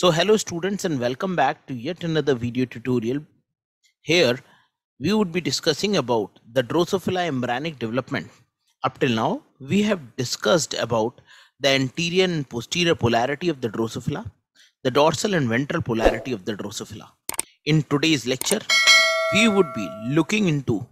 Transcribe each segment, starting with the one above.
So hello students and welcome back to yet another video tutorial. Here we would be discussing about the Drosophila embryonic development. Up till now we have discussed about the anterior and posterior polarity of the Drosophila, the dorsal and ventral polarity of the Drosophila. In today's lecture we would be looking into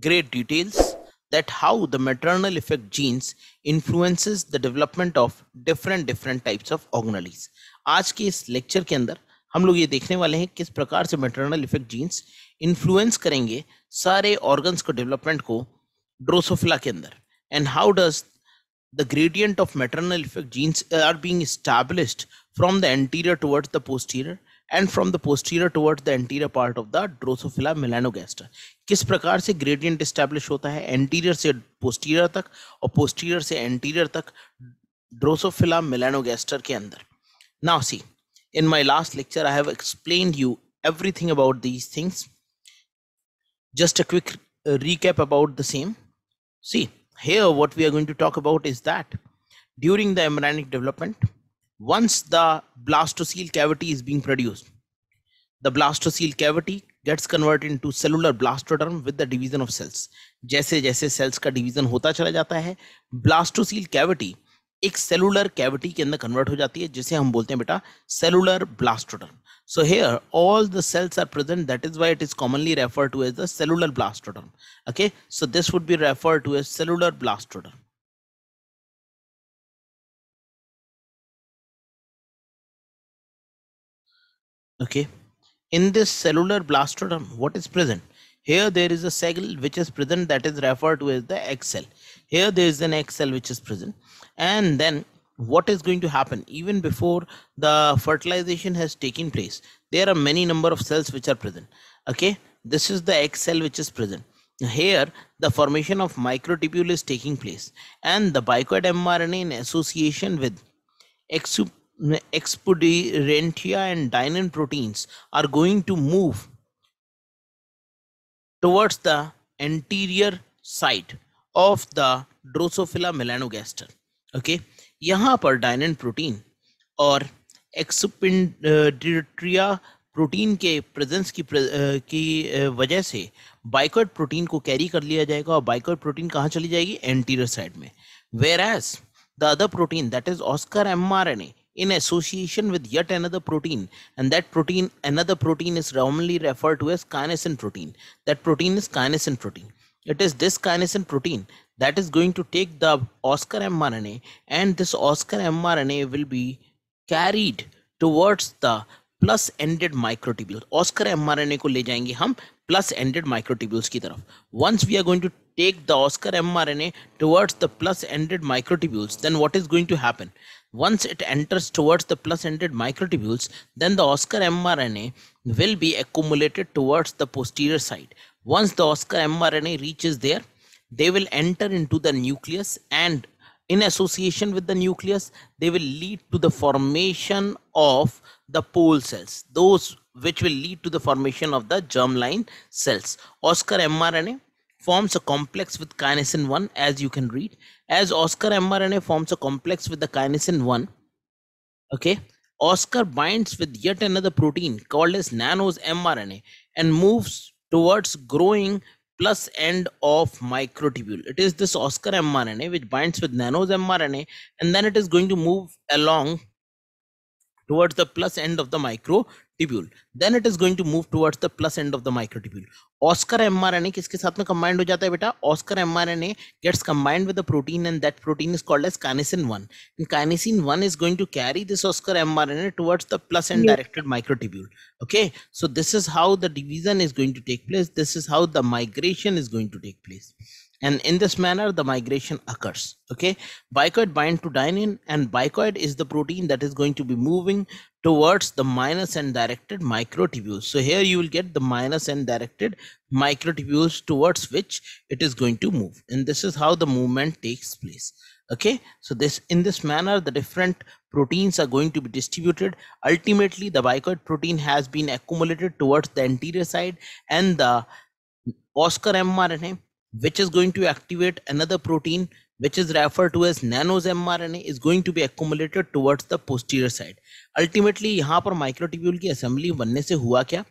great details that how the maternal effect genes influences the development of different different types of organelles आज के इस lecture के अंदर हम लोग ये देखने वाले हैं किस प्रकार से मेटरनल इफेक्ट जीन्स इन्फ्लुएंस करेंगे सारे ऑर्गन्स को डेवलपमेंट को ड्रोसोफिला के अंदर and how does the gradient of maternal effect genes are being established from the anterior towards the posterior and from the posterior towards the anterior part of the Drosophila melanogaster किस प्रकार से gradient establish होता है anterior से posterior तक और posterior से anterior तक ड्रोसोफिला मिलानोगेस्टर के अंदर Now see, in my last lecture, I have explained you everything about these things. Just a quick recap about the same. See, here what we are going to talk about is that during the embryonic development, once the blastocele cavity is being produced, the blastocele cavity gets converted into cellular blastoderm with the division of cells. jaise jaise cells ka division hota chala jata hai blastocele cavity एक cellular cavity के अंदर convert हो जाती है जिसे हम बोलते हैं बेटा cellular blastoderm so here all the cells are present that is why it is commonly refer to as the cellular blastoderm okay so this would be refer to as cellular blastoderm okay in this cellular blastoderm what is present here there is a cell which is present that is referred to as the egg cell here there is an egg cell which and then what is going to happen even before the fertilization has taken place there are many number of cells which are present okay this is the egg cell which is present here the formation of microtubule is taking place and the bicoid mRNA in association with expudentia and dynin proteins are going to move towards the anterior side of the Drosophila melanogaster okay यहाँ पर डायनन protein और एक्सपिंडिट्रिया protein के presence की की वजह से bicoid protein को carry कर लिया जाएगा और बाइकोड प्रोटीन कहाँ चली जाएगी एंटीरियर साइड में whereas the other protein that is oskar M R N A in association with yet another protein and that protein another protein is commonly refer to as kinesin protein that protein is kinesin protein it is this kinesin protein that is going to take the Oscar mRNA and this Oscar mRNA will be carried towards the plus-ended microtubules. Oscar mRNA को ले जाएंगे हम plus-ended microtubules की तरफ Once we are going to take the Oscar mRNA towards the plus-ended microtubules, then what is going to happen? once it enters towards the plus ended microtubules then the oscar mrna will be accumulated towards the posterior side once the oscar mrna reaches there they will enter into the nucleus and in association with the nucleus they will lead to the formation of the pole cells those which will lead to the formation of the germline cells oscar mrna forms a complex with kinesin 1 as you can read as oscar mrna forms a complex with the kinesin 1 okay oscar binds with yet another protein called as nanos mrna and moves towards growing plus end of microtubule. It is this Oscar mRNA which binds with Nano's mRNA and then it is going to move along towards the plus end of the micro tubule then it is going to move towards the plus end of the microtubule oscar mrna kiske sath combined gets combined with the protein and that protein is called as kinesin 1 and kinesin 1 is going to carry this oscar mrna towards the plus end directed microtubule okay so this is how the division is going to take place this is how the migration is going to take place and in this manner the migration occurs okay bicoid bind to dynein and bicoid is the protein that is going to be moving towards the minus minus end directed microtubules so here you will get the minus minus end directed microtubules towards which it is going to move and this is how the movement takes place okay so this in this manner the different proteins are going to be distributed ultimately the bicoid protein has been accumulated towards the anterior side and the oscar mrna which is going to activate another protein which is referred to as nanos mRNA is going to be accumulated towards the posterior side. Ultimately यहाँ पर assembly, की assembly बनने से हुआ क्या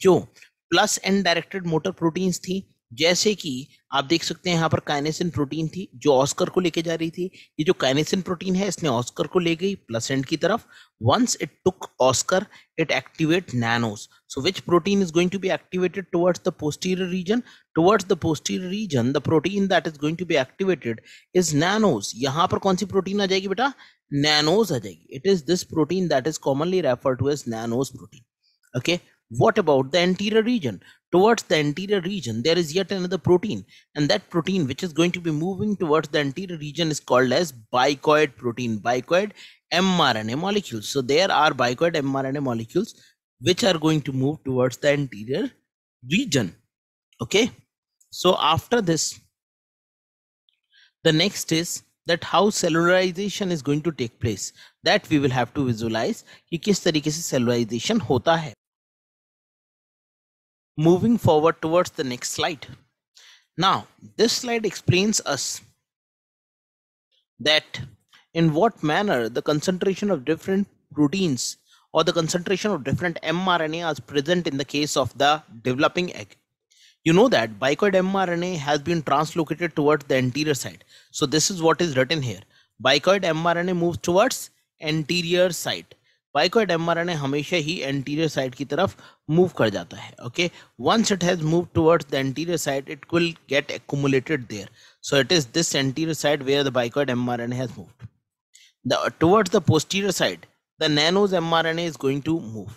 जो plus directed motor proteins? थी जैसे कि आप देख सकते हैं यहाँ पर काइनेसिन प्रोटीन थी जो ऑस्कर को लेके जा रही थी ये जो काइनेसिन प्रोटीन है इसने ऑस्कर को ले गई प्लसेंट की तरफ once it took oskar it activate nanos so which protein is going to be activated towards the posterior region towards the posterior region the protein that is going to be activated is nanos यहाँ पर कौन सी protein आ जाएगी बेटा nanos आ जाएगी it is this protein that is commonly refer to as nanos protein okay what about the anterior region towards the anterior region, there is yet another protein. And that protein, which is going to be moving towards the anterior region, is called as bicoid protein, bicoid mRNA molecules. So there are bicoid mRNA molecules which are going to move towards the anterior region. Okay. So after this, the next is that how cellularization is going to take place. That we will have to visualize कि किस तरीके से cellularization hota है moving forward towards the next slide. Now, this slide explains us that in what manner the concentration of different proteins or the concentration of different mRNA is present in the case of the developing egg. You know that bicoid mRNA has been translocated towards the anterior side. So this is what is written here. Bicoid mRNA moves towards anterior side. Bicoid mRNA हमेशा ही anterior side की तरफ move कर जाता है okay once it has move towards the anterior side it will get accumulated there so it is this anterior side where the bicoid mRNA has moved. The, towards the posterior side, the nanos mRNA is going to move.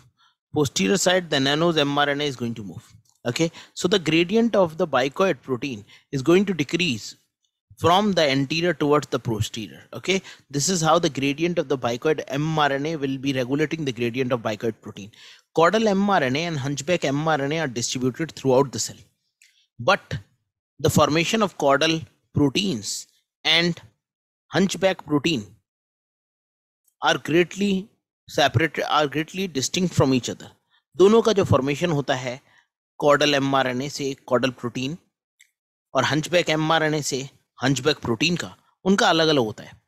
Posterior side, the nanos mRNA is going to move. Okay, so the gradient of the bicoid protein is going to decrease from the anterior towards the posterior okay this is how the gradient of the bicoid mrna will be regulating the gradient of bicoid protein caudal mrna and hunchback mrna are distributed throughout the cell but the formation of caudal proteins and hunchback protein are greatly separate are greatly distinct from each other dono ka jo formation hota hai caudal mrna se caudal protein aur hunchback mrna se hunchback protein का उनका अलग अलग होता है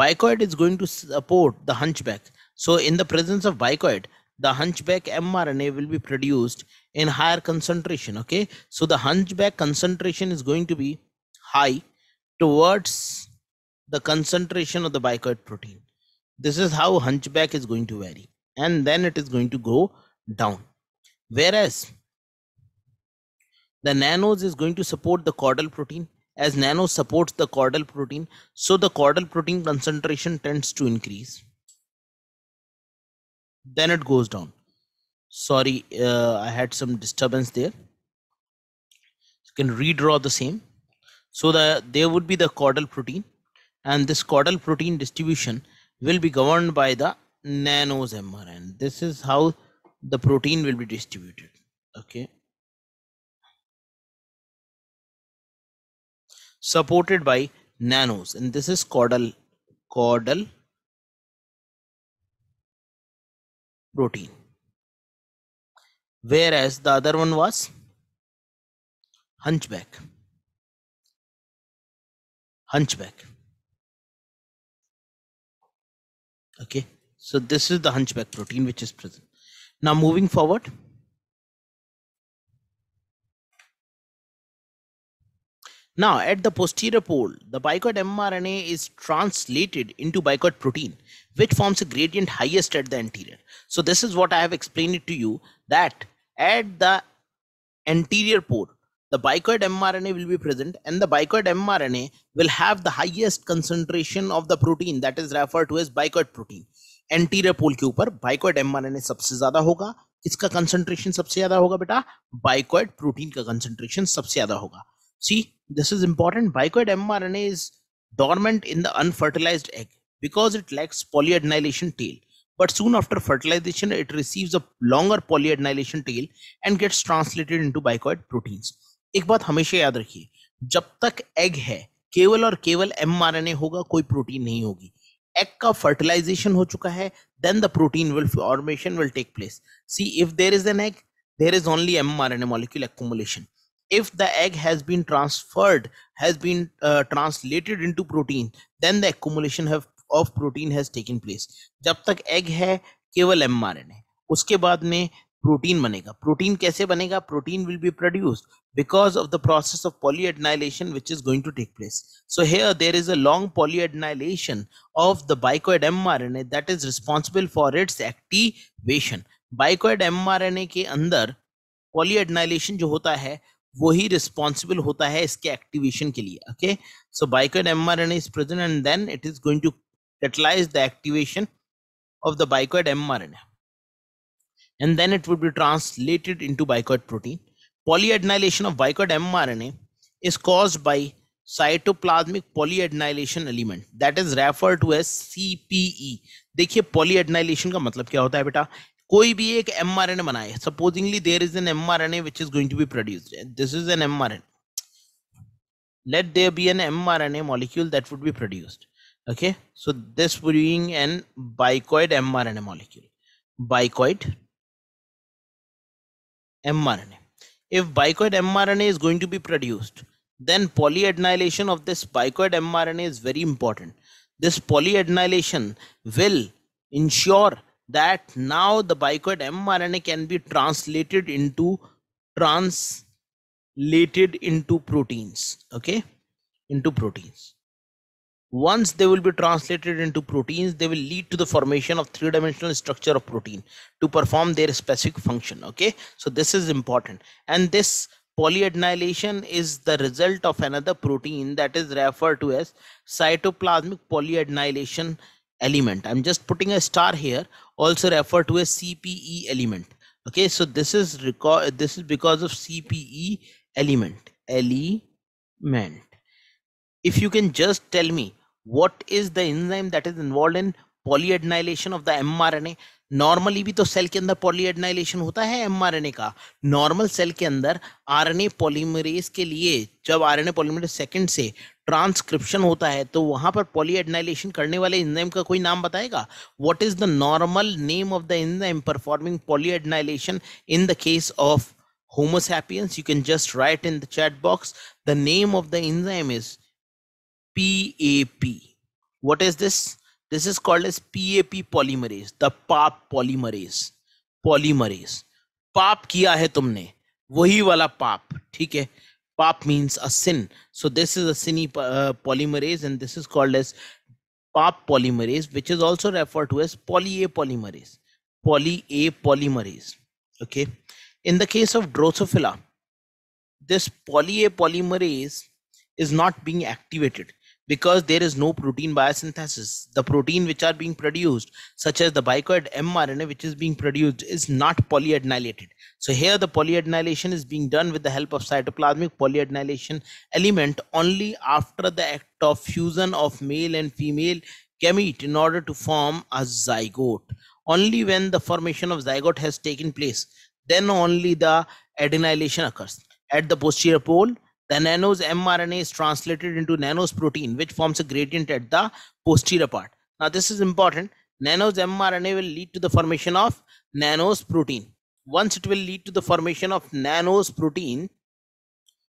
bicoid is going to support the hunchback so in the presence of bicoid the hunchback mRNA will be produced in higher concentration okay so the hunchback concentration is going to be high towards the concentration of the bicoid protein this is how hunchback is going to vary and then it is going to go down whereas the nanos is going to support the caudal protein as nano supports the caudal protein so the caudal protein concentration tends to increase then it goes down sorry uh, i had some disturbance there you can redraw the same so the there would be the caudal protein and this caudal protein distribution will be governed by the nanos mrn this is how the protein will be distributed okay supported by nanos and this is caudal caudal protein whereas the other one was hunchback hunchback okay so this is the hunchback protein which is present now moving forward Now, at the posterior pole, the bicoid mRNA is translated into bicoid protein, which forms a gradient highest at the anterior. So, this is what I have explained it to you that at the anterior pole, the bicoid mRNA will be present and the bicoid mRNA will have the highest concentration of the protein that is referred to as bicoid protein. Anterior pole के ऊपर bicoid mRNA सबसे ज्यादा होगा इसका concentration सबसे ज्यादा होगा बेटा Bicoid protein का concentration सबसे ज्यादा होगा See. This is important. Bicoid mRNA is dormant in the unfertilized egg because it lacks polyadenylation tail. But soon after fertilization, it receives a longer polyadenylation tail and gets translated into bicoid proteins. ek baat hamesha yaad rakhiye jab tak egg hai केवल और केवल M R N होगा कोई protein नहीं होगी egg का fertilisation हो चुका है then the protein will formation will take place see if there is an egg there is only M R N A molecule accumulation if the egg has been transferred has been uh, translated into protein then the accumulation have, of protein has taken place जब तक egg है केवल mRNA उसके बाद में protein बनेगा protein कैसे बनेगा protein will be produced because of the process of polyadenylation which is going to take place. So here there is a long polyadenylation of the bicoid mRNA that is responsible for its activation. Bicoid mRNA के अंदर polyadenylation जो होता है वही responsible होता है इसके activation के लिए okay so bicoid M R N is present and then it is going to catalyse the activation of the bicoid M R N and then it would be translated into bicoid protein polyadenylation of bicoid M R N A is cause by cytoplasmic polyadenylation element that is refer to as C P E देखिए पॉलीएडनाइलेशन का मतलब क्या होता है बेटा कोई भी एक एम आर एन बनाए supposingly there is an M R N A which is going to let there be an mRNA molecule that would be produced. Okay, so this being an bicoid mRNA molecule, bicoid mRNA. If bicoid mRNA is going to be produced, then polyadenylation of this bicoid mRNA is very important. This polyadenylation will ensure that now the bicoid mRNA can be translated into translated into proteins okay into proteins once they will be translated into proteins they will lead to the formation of three-dimensional structure of protein to perform their specific function okay so this is important and this polyadenylation is the result of another protein that is referred to as cytoplasmic polyadenylation element i'm just putting a star here also refer to a cpe element okay so this is record this is because of cpe element element if you can just tell me what is the enzyme that is involved in polyadenylation of the mrna normally भी तो cell के अंदर पॉलीएडनाइलेशन होता है mRNA का normal cell के अंदर RNA polymerase के लिए जब आरएनए पॉलीमरेज सेकंड से ट्रांसक्रिप्शन होता है तो वहां पर पॉलीएडनाइलेशन करने वाले एंजाइम का कोई नाम बताएगा what is the normal name of the enzyme performing polyadenylation in the case of homo sapiens you can just write in the chat box the name of the enzyme is P A P what is this this is called as P A P polymerase the PAP polymerase polymerase PAP किया है तुमने वही वाला पाप ठीक है pap means a sin so this is a cine uh, polymerase and this is called as pap polymerase which is also referred to as poly a polymerase poly a polymerase okay in the case of drosophila this poly a polymerase is not being activated because there is no protein biosynthesis. The protein which are being produced, such as the bicoid mRNA, which is being produced, is not polyadenylated. So here the polyadenylation is being done with the help of cytoplasmic polyadenylation element only after the act of fusion of male and female gamete in order to form a zygote. Only when the formation of zygote has taken place, then only the adenylation occurs. At the posterior pole, the nano's mRNA is translated into nano's protein, which forms a gradient at the posterior part. Now, this is important. Nano's mRNA will lead to the formation of nano's protein. Once it will lead to the formation of nano's protein,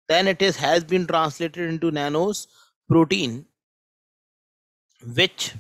then it is, has been translated into nano's protein, which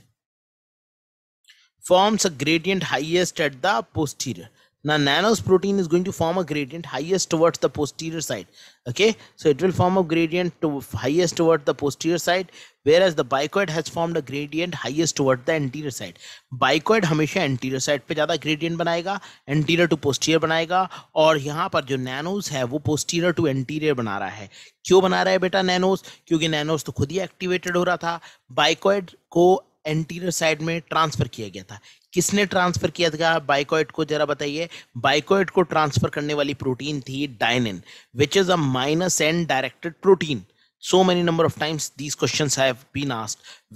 forms a gradient highest at the posterior. Now nanos protein is going to form a gradient highest towards the posterior side. Okay, so it will form a gradient to highest towards the posterior side, whereas the bicoid has formed a gradient highest towards the anterior side. Bicoid हमेशा anterior side पे ज़्यादा gradient बनाएगा, anterior to posterior बनाएगा और यहाँ पर जो nanos है वो posterior to anterior बना रहा है. क्यों बना रहा है बेटा nanos? क्योंकि nanos तो खुद ही activated हो रहा था. Bicoid को एंटीरियर साइड में ट्रांसफर किया गया था किसने ट्रांसफर किया था बाइकोइट को जरा बताइए बाइकोइड को ट्रांसफर करने वाली प्रोटीन थी dynein which is a minus end directed protein so many number of times these question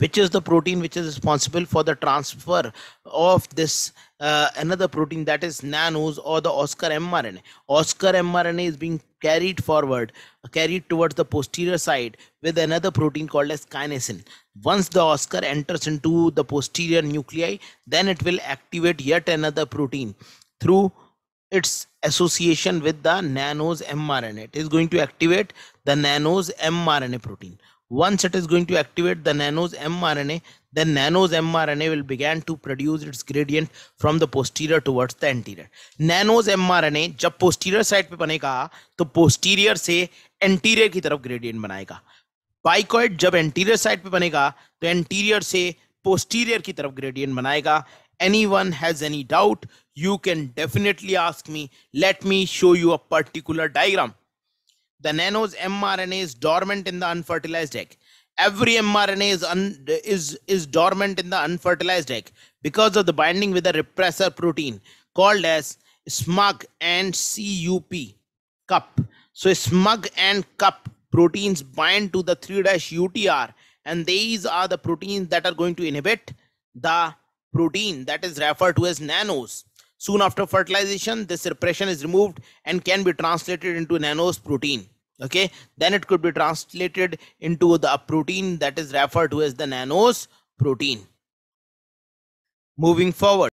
which is the protein which is responsible for the transfer of this another protein that is nanos और the oskar M R N oskar M R N as being carried forward, carried towards the posterior side with another protein called as kinesin. Once the Oscar enters into the posterior nuclei, then it will activate yet another protein through its association with the nanos mRNA. It is going to activate the nanos mRNA protein. Once it is going to activate the nanos mRNA, Then Nano's mRNA will begin to produce its gradient from the posterior towards the anterior. Nano's mRNA जब posterior side पे बनेगा तो posterior से anterior की तरफ gradient बनाएगा bicoid जब anterior side पे बनेगा तो एंटीरियर से पोस्टीरियर की तरफ ग्रेडियंट बनाएगा any one has any doubt you can definitely ask me let me show you a particular diagram the nanos M R N as dormant in the unfertilise egg every mRNA is un, is is dormant in the unfertilized egg because of the binding with a repressor protein called as SMUG and CUP cup. So SMUG and cup proteins bind to the 3-UTR and these are the proteins that are going to inhibit the protein that is referred to as nanos. Soon after fertilization, this repression is removed and can be translated into nanos protein okay then it could be translated into the protein that is referred to as the nanos protein moving forward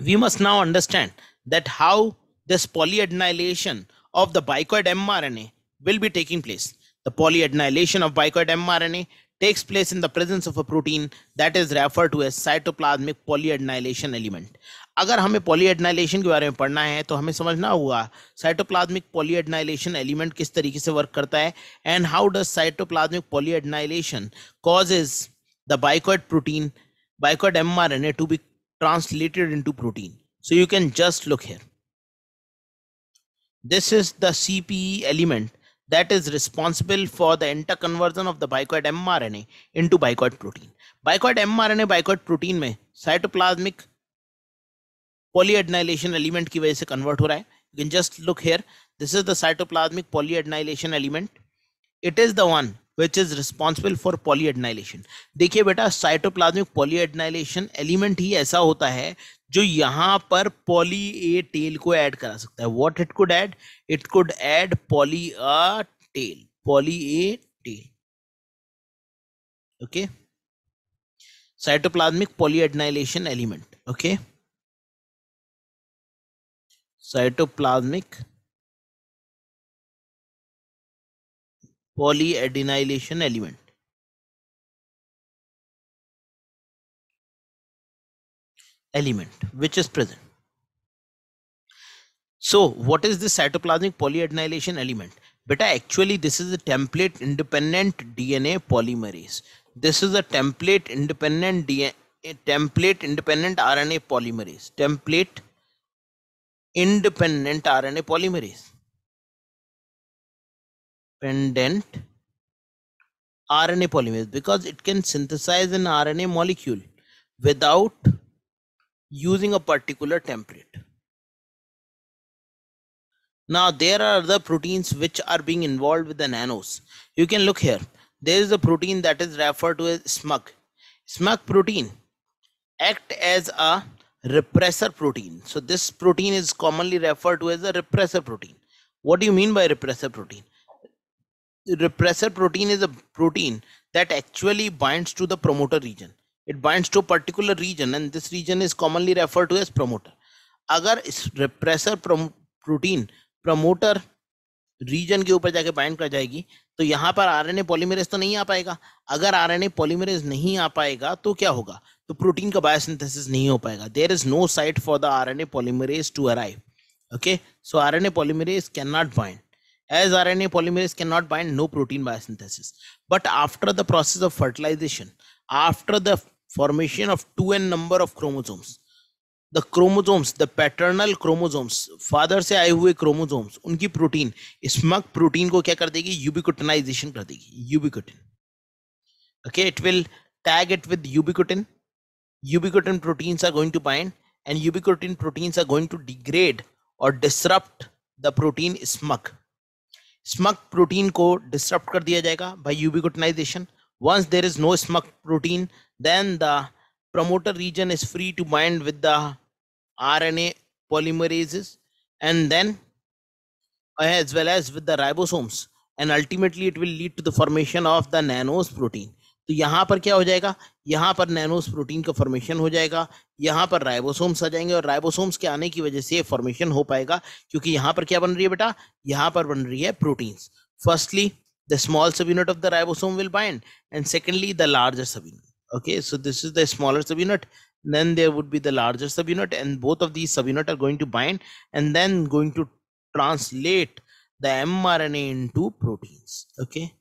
we must now understand that how this polyadenylation of the bicoid mRNA will be taking place. The polyadenylation of bicoid mRNA takes place in the presence of a protein that is referred to as cytoplasmic polyadenylation element. अगर हमें पॉलीएडनाइलेशन के बारे में पढ़ना है तो हमें समझना होगा साइटोप्लाज्मिक पॉलीएडनाइलेशन एलिमेंट किस तरीके से वर्क करता है and how does cytoplasmic polyadenylation causes the bicoid protein bicoid mRNA to be translated into protein so you can just look here this is the E element that is responsible for the enter conversion of the bicoid mRNA into bicoid protein bicoid mRNA bicoid protein में cytoplasmic polyadenylation element की वजह से convert हो रहा है you can just look here this is the cytoplasmic polyadenylation element it is the one which is responsible for polyadenylation देखिए बेटा cytoplasmic polyadenylation element ही ऐसा होता है जो यहाँ पर पॉली ए टेल को ऐड करा सकता है what it could add it could add poly A tail poly A tail okay cytoplasmic polyadenylation element okay cytoplasmic polyadenylation element. element which is present. So what is this cytoplasmic polyadenylation element? Beta actually this is a template independent DNA polymerase. This is a template independent DNA template independent RNA polymerase. Template independent RNA polymerase. Pendant RNA polymerase because it can synthesize an RNA molecule without using a particular template. Now there are other proteins which are being involved with the nanos. You can look here. There is a protein that is referred to as SMUG. SMUG protein act as a repressor protein. So this protein is commonly referred to as a repressor protein. What do you mean by repressor protein? Repressor protein is a protein that actually binds to the promoter region. It binds to a particular region and this region is commonly referred to as promoter. Agar is repressor protein promoter region के ऊपर जाके bind कर जाएगी तो यहाँ पर are RNA polymerase तो नहीं आ पाएगा अगर आर आरएनए पॉलीमरेज नहीं आ पाएगा तो क्या होगा तो प्रोटीन का बायोसिंथेसिस नहीं हो पाएगा there is no site for the R RNA polymerase to arrive okay so R RNA polymerase can not bind as R RNA polymerase can not bind no protein biosynthesis but after the process of fertilisation after the formation of two N number of chromosomes the chromosomes the paternal chromosomes father से आए हुए chromosomes उनकी protein स्मक protein को क्या कर देगी ubiquitinisation कर देगी ubiquitin okay it will tag it with ubiquitin ubiquitin proteins are going to bind and ubiquitin proteins are going to degrade और disrupt the protein smaug smaug protein को disturb कर दिया जाएगा by ubiquitinisation once there is no smaug protein then the promoter region is free to bind with the RNA polymerases and then uh, as well as with the ribosomes and ultimately it will lead to the formation of the nanos protein तो यहाँ पर क्या हो जाएगा यहाँ पर नैनोस protein का formation हो जाएगा यहाँ पर राइबोसोम्स आ जाएंगे और राइबोसोम्स के आने की वजह से फॉर्मेशन हो पाएगा क्योंकि यहाँ पर क्या बन रही है बेटा यहाँ पर बन रही है proteins firstly the small subunit of the ribosome will bind and secondly the larger subunit okay so this is the smaller subunit then there would be the larger subunit and both of these subunit are going to bind and then going to translate the mRNA into proteins okay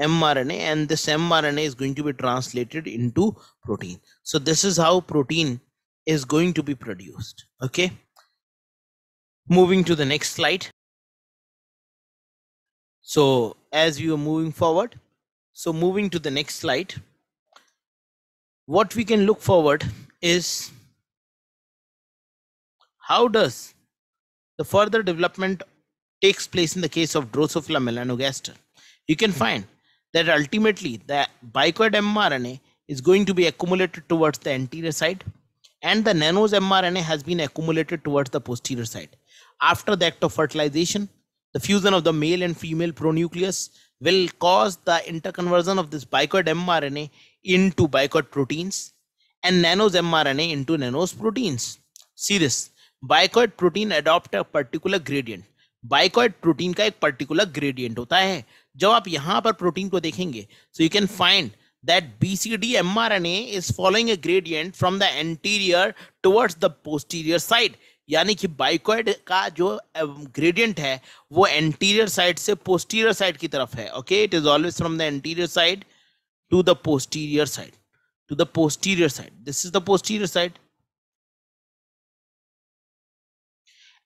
mRNA and this mRNA is going to be translated into protein so this is how protein is going to be produced okay moving to the next slide so as we are moving forward so moving to the next slide what we can look forward is how does the further development takes place in the case of drosophila melanogaster you can find that ultimately the bicoid mRNA is going to be accumulated towards the anterior side and the nanos mRNA has been accumulated towards the posterior side. After the act of fertilization, the fusion of the male and female pronucleus will cause the interconversion of this bicoid mRNA into bicot proteins and nanos mRNA into nanos proteins. See this bicot protein adopt a particular gradient bicot protein ka ek particular gradient hota hai jab aap yahan par protein ko dekhenge so you can find that BCD mRNA is following a gradient from the anterior towards the posterior side यानी कि बाइकोइड का जो gradient है वो anterior side से posterior side की तरफ है okay it is always from the anterior side to the posterior side to the posterior side this is the posterior side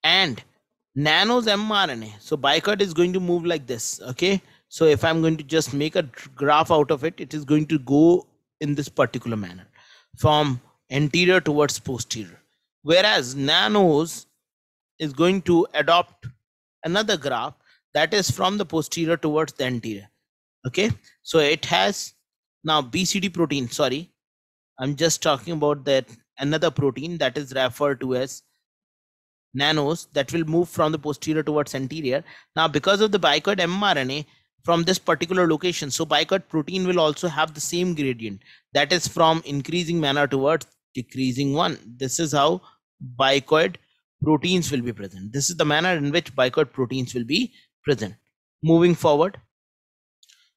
and nanos mRNA so bicot is going to move like this okay so if I'm going to just make a graph out of it it is going to go in this particular manner from anterior towards posterior whereas nanos is going to adopt another graph that is from the posterior towards the anterior okay so it has now, BCD protein, sorry, I'm just talking about that another protein that is referred to as nanos that will move from the posterior towards anterior. Now, because of the bicoid mRNA from this particular location, so bicoid protein will also have the same gradient that is from increasing manner towards decreasing one. This is how bicoid proteins will be present. This is the manner in which bicoid proteins will be present. Moving forward,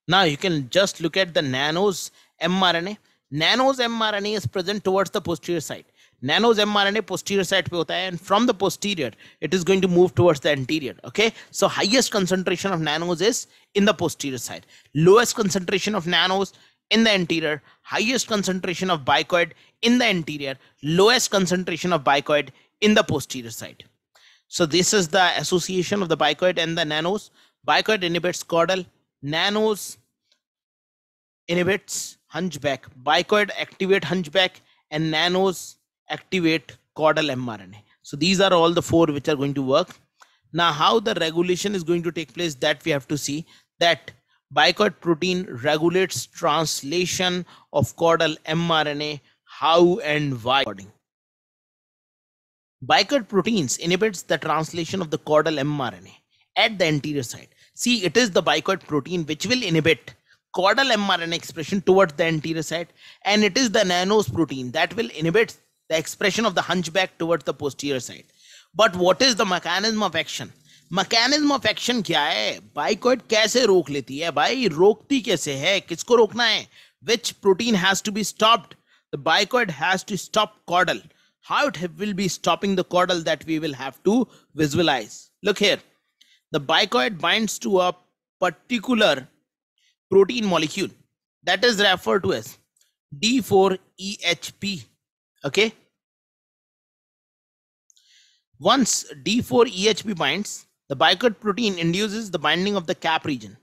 now you can just look at the nanos mRNA. Nanos mRNA is present towards the posterior side. Nanos mRNA posterior side pe hota hai and from the posterior it is going to move towards the anterior. Okay, so highest concentration of nanos is in the posterior side. Lowest concentration of nanos in the anterior. Highest concentration of bicoid in the anterior. Lowest concentration of bicoid in the posterior side. So this is the association of the bicoid and the nanos. Bicoid inhibits caudal nanos inhibits hunchback, bicoid activate hunchback, and nanos activate caudal mRNA. So these are all the four which are going to work. Now, how the regulation is going to take place that we have to see that bicoid protein regulates translation of caudal mRNA, how and why. Bicoid proteins inhibits the translation of the caudal mRNA at the anterior side. See, it is the bicoid protein which will inhibit caudal mRNA expression towards the anterior side, and it is the nanos protein that will inhibit the expression of the hunchback towards the posterior side. But what is the mechanism of action? Mechanism of action kya hai? Bicoid kaise rok leti hai? Bhai, rokti kaise hai? Kisko rokna hai? Which protein has to be stopped? The bicoid has to stop caudal. How it will be stopping the caudal that we will have to visualize. Look here the bicoid binds to a particular protein molecule that is referred to as D4EHP. Okay. Once D4EHP binds, the bicoid protein induces the binding of the cap region.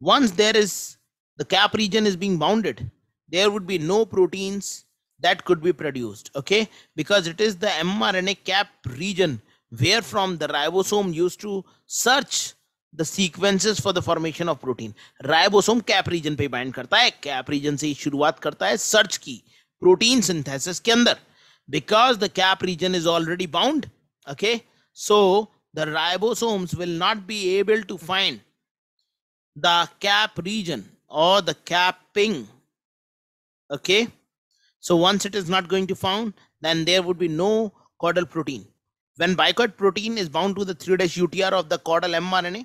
Once there is the cap region is being bounded, there would be no proteins that could be produced. Okay, because it is the mRNA cap region where from the ribosome used to search the sequences for the formation of protein ribosome cap region पे bind करता है cap reason से शुरुआत karta hai search ki protein synthesis ke andar. because the cap region is already bound okay so the ribosomes will not be able to find the cap region or the capping okay so once it is not going to found then there would be no caudal protein when bicoid protein is bound to the 3' UTR of the caudal mRNA,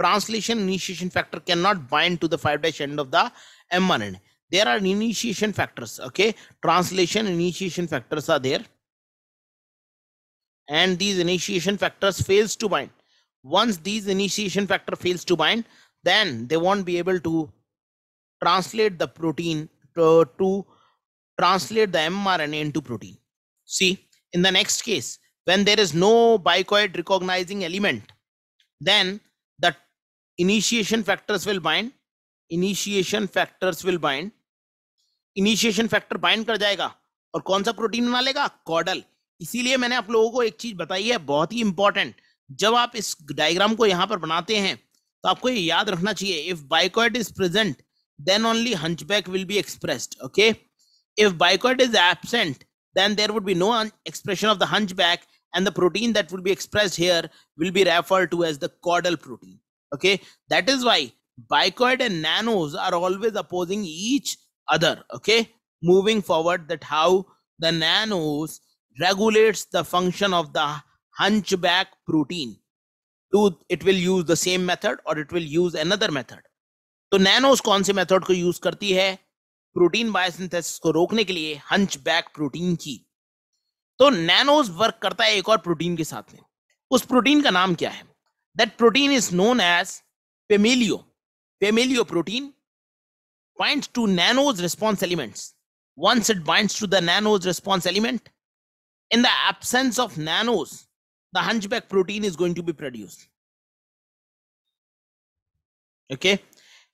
translation initiation factor cannot bind to the 5' end of the mRNA. There are initiation factors, okay? Translation initiation factors are there. And these initiation factors fails to bind. Once these initiation factor fails to bind, then they won't be able to translate the protein to, to translate the mRNA into protein. See, in the next case, when there is no bicoid recognizing element then the initiation factors will bind initiation factors will bind initiation factor bind kar jayega aur kaun sa protein बना लेगा caudal इसीलिए मैंने आप लोगों को एक चीज बताई है बहुत ही इंपॉर्टेंट जब आप इस डायग्राम को यहाँ पर बनाते हैं तो आपको ये याद रखना चाहिए if bicoid is present then only hunchback will be expressed okay if bicoid is absent then there would be no expression of the hunchback and the protein that will be expressed here will be referred to as the caudal protein okay that is why bicoid and nanos are always opposing each other okay moving forward that how the nanos regulates the function of the hunchback protein to it will use the same method or it will use another method So nanos कौन method method को use करती है Protein biosynthesis को रोकने के लिए hunchback protein की तो नैनोज वर्क करता है एक और प्रोटीन के साथ में उस प्रोटीन का नाम क्या है that protein is known as pumilio pumilio protein binds to nanos response elements once it binds to the nanos response element in the absence of nanos the hunchback protein is going to be produce okay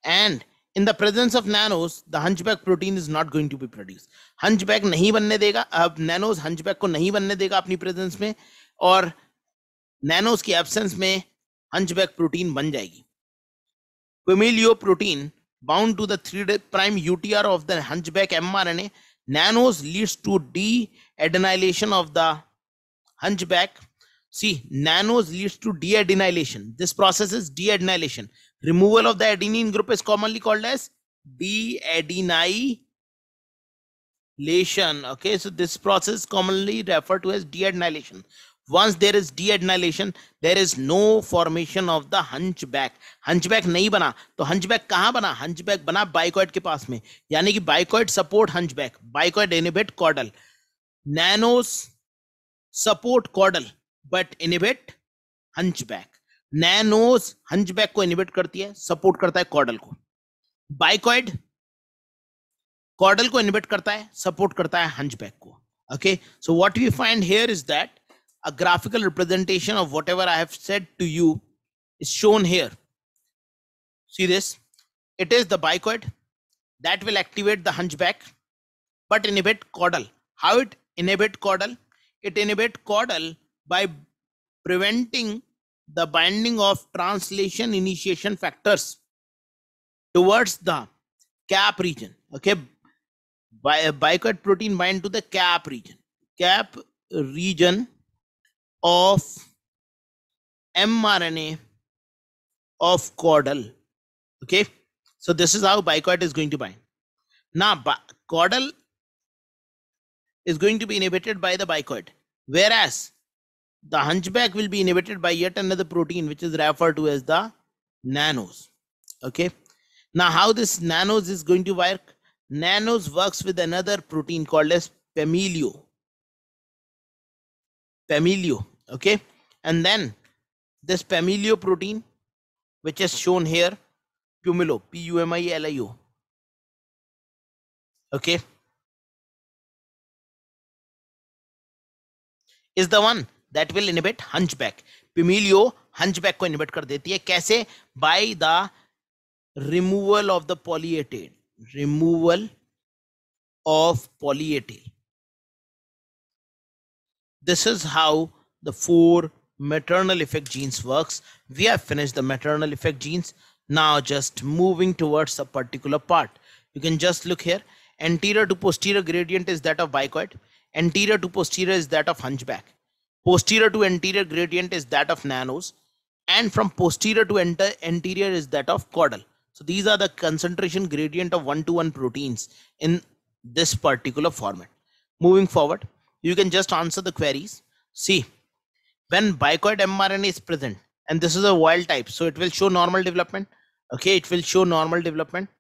and in the presence of nanos the hunchback protein is not going to be produce hunchback नहीं बनने देगा अब नैनोज hunchback को नहीं बनने देगा अपनी presence में और नैनोज की एब्सेंस में हंचबैक प्रोटीन बन जाएगी pumilio protein bound to the 3 prime UTR of the hunchback mRNA, nanos leads to de-adenylation of the hunchback. See, nanos leads to de-adenylation. This process is de-adenylation. Removal of the adenine group is commonly called as deadenylation. Okay, so this process commonly referred to as deadenylation. Once there is deadenylation, there is no formation of the hunchback. Hunchback नहीं बना तो hunchback कहाँ बना hunchback बना bicoid के पास में यानी कि bicoid support hunchback, bicoid inhibit caudal nanos support caudal but inhibit hunchback. Nanos hunchback को इनिबिट करती है सपोर्ट करता है कॉर्डल को बाइकॉइड कॉर्डल को इनिबिट करता है सपोर्ट करता है हंजबैक को okay so what we find here is that a graphical representation of whatever I have said to you is shown here see this it is the bicoid that will activate the hunchback but inhibit caudal how it inhibit caudal it inhibit caudal by preventing the binding of translation initiation factors towards the cap region. Okay, by a bicoid protein bind to the cap region. Cap region of mRNA of caudal. Okay, so this is how bicoid is going to bind. Now, caudal is going to be inhibited by the bicoid, whereas the hunchback will be inhibited by yet another protein which is referred to as the nanos okay now how this nanos is going to work nanos works with another protein called as pamilio pamilio okay and then this pamilio protein which is shown here pumilo p u m i l i o okay is the one that will inhibit hunchback pumilio hunchback को inhibit कर देती है कैसे by the removal of the poly A tail removal of poly A tail this is how the four maternal effect genes works we have finished the maternal effect genes now just moving towards a particular part you can just look here anterior to posterior gradient is that of bicoid anterior to posterior is that of hunchback posterior to anterior gradient is that of nanos and from posterior to anterior is that of caudal so these are the concentration gradient of one to one proteins in this particular format moving forward you can just answer the queries see when bicoid mrna is present and this is a wild type so it will show normal development okay it will show normal development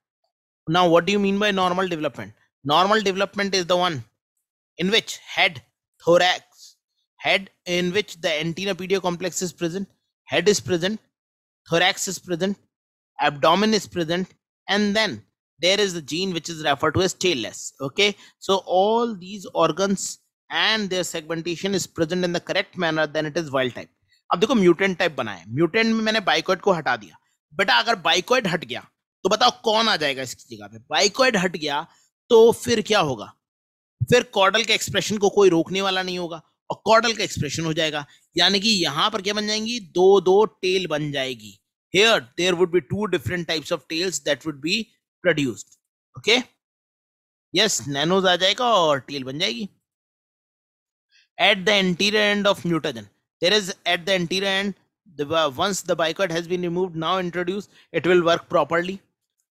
now what do you mean by normal development normal development is the one in which head thorax head in which the antennapedia complex is present, head is present, thorax is present, abdomen is present, and then there is a gene which is referred to as tailless. Okay, so all these organs and their segmentation is present in the correct manner, then it is wild type. अब देखो mutant type बनाया mutant में मैंने बाइकोइड को हटा दिया बेटा अगर बाइकोइड हट गया तो बताओ कौन आ जाएगा इसकी जगह पे बाइकोइड हट गया तो फिर क्या होगा फिर कॉडल के एक्सप्रेशन को कोई रोकने वाला नहीं होगा और कॉर्डल का एक्सप्रेशन हो जाएगा यानी कि यहाँ पर क्या बन जाएंगी दो दो टेल बन जाएगी here there would be two different types of tails that would be produced okay yes nanos aa jayega aur tail ban jayegi at the anterior end of mutagen there is at the anterior end the once the bicoid has been removed now introduced it will work properly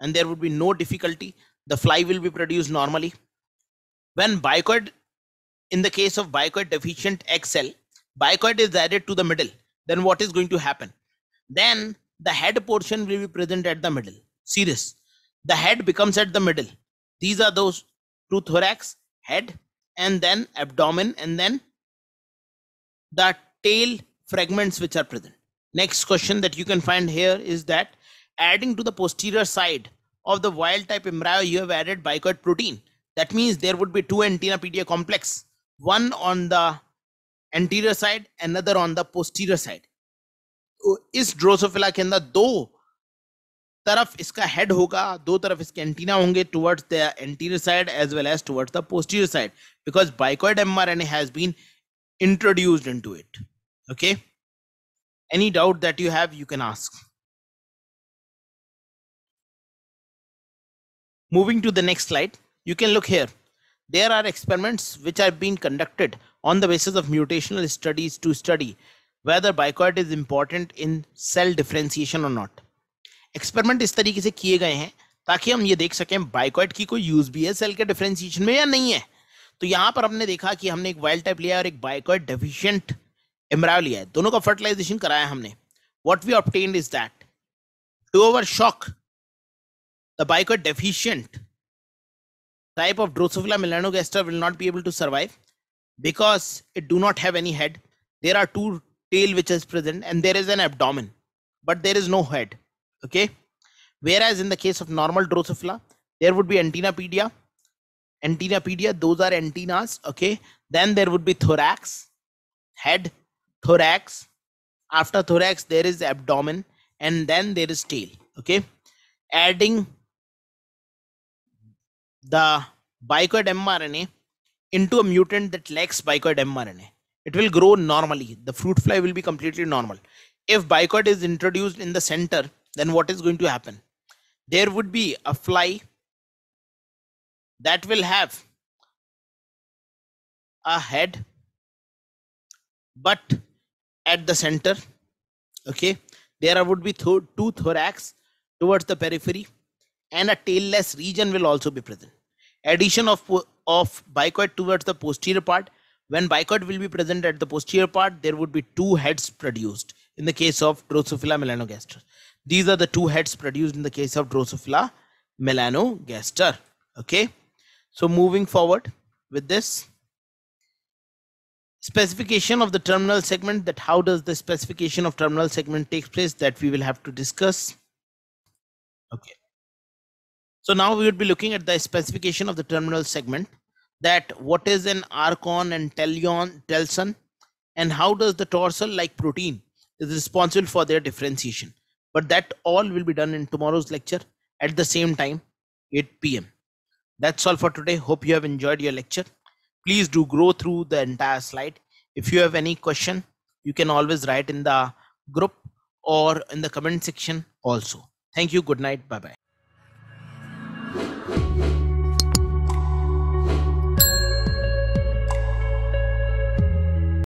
and there would be no difficulty the fly will be produced normally when bicoid in the case of bicoid deficient XL, bicoid is added to the middle, then what is going to happen? Then the head portion will be present at the middle. See this. The head becomes at the middle. These are those two thorax, head, and then abdomen, and then the tail fragments which are present. Next question that you can find here is that adding to the posterior side of the wild type embryo, you have added bicoid protein. That means there would be two antennapedia complex one on the anterior side, another on the posterior side. तो इस Drosophila के अंदर दो तरफ इसका head होगा दो तरफ इसके एंटीना होंगे towards the anterior side as well as towards the posterior side because bicoid mRNA has been introduced into it. Okay. Any doubt that you have, you can ask. Moving to the next slide, you can look here. there are experiments which are being conducted on the basis of mutational studies to study whether bicoid is important in cell differentiation or not experiment इस तरीके से किए गए हैं ताकि हम ये देख सकें बाइकॉट की कोई यूज भी है सेल के डिफ्रेंसिएशन में या नहीं है तो यहाँ पर हमने देखा कि हमने एक वाइल्ड टाइप लिया और एक बाइकॉट डेफिशिएंट एमराव लिया है दोनों का फर्टिलाइजेशन कराया हमने what we obtained is that to over shock the bicoid deficient type of Drosophila melanogaster will not be able to survive because it do not have any head. There are two tail which is present and there is an abdomen, but there is no head. Okay. Whereas in the case of normal Drosophila, there would be antennapedia, antennapedia, those are antennas. Okay. Then there would be thorax, head, thorax. After thorax, there is abdomen and then there is tail. Okay. Adding the bicoid mRNA into a mutant that lacks bicoid mRNA. It will grow normally. The fruit fly will be completely normal. If bicoid is introduced in the center, then what is going to happen? There would be a fly that will have a head, but at the center, okay, there would be th two thorax towards the periphery and a tailless region will also be present. Addition of, of bicoid towards the posterior part. When bicoid will be present at the posterior part, there would be two heads produced in the case of Drosophila melanogaster. These are the two heads produced in the case of Drosophila melanogaster. Okay. So moving forward with this specification of the terminal segment that how does the specification of terminal segment takes place that we will have to discuss. Okay. So now we would be looking at the specification of the terminal segment that what is an archon and telion, telson, and how does the torsal like protein is responsible for their differentiation. But that all will be done in tomorrow's lecture at the same time, 8 p.m. That's all for today. Hope you have enjoyed your lecture. Please do grow through the entire slide. If you have any question, you can always write in the group or in the comment section also. Thank you. Good night. Bye bye.